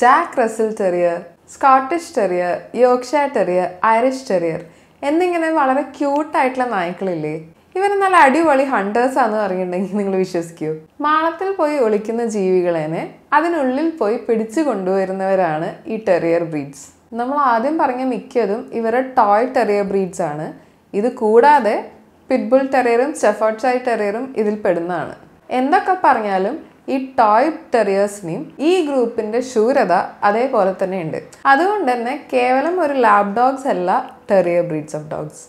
Jack Russell terrier Scottish terrier Yorkshire terrier Irish terrier എന്നിങ്ങനെ വളരെ ക്യൂട്ടായിട്ടുള്ള നായ്ക്കളില്ലേ ഇവർ നല്ല അടിപൊളി ഹണ്ടേഴ്സ് ആണെന്ന് പറഞ്ഞിട്ടുണ്ടെങ്കിൽ നിങ്ങൾ വിശ്വസിക്കൂ മാളത്തിൽ പോയി ഒളിക്കുന്ന ജീവികളെ അതിനുള്ളിൽ പോയി പിടിച്ചു കൊണ്ടുവരുന്നവരാണ് ഈ ടെറിയർ ബ്രീഡ്സ് നമ്മൾ ആദ്യം പറഞ്ഞ മിക്കതും ഇവരുടെ ടോയ് ടെറിയർ ബ്രീഡ്സ് ആണ് ഇത് കൂടാതെ പിറ്റ്ബുൾ ടെറിയറും സ്റ്റെഫോർഡ് ടെറിയറും ഇതിൽ പെടുന്നതാണ് എന്തൊക്കെ പറഞ്ഞാലും ഈ ടോയ് ടെറിയേഴ്സിനെയും ഈ ഗ്രൂപ്പിന്റെ ശൂരത അതേപോലെ തന്നെ ഉണ്ട് അതുകൊണ്ട് തന്നെ കേവലം ഒരു ലാബ് ഡോഗ്സ് അല്ല ടെറിയർ ബ്രീഡ്സ് ഓഫ് ഡോഗ്സ്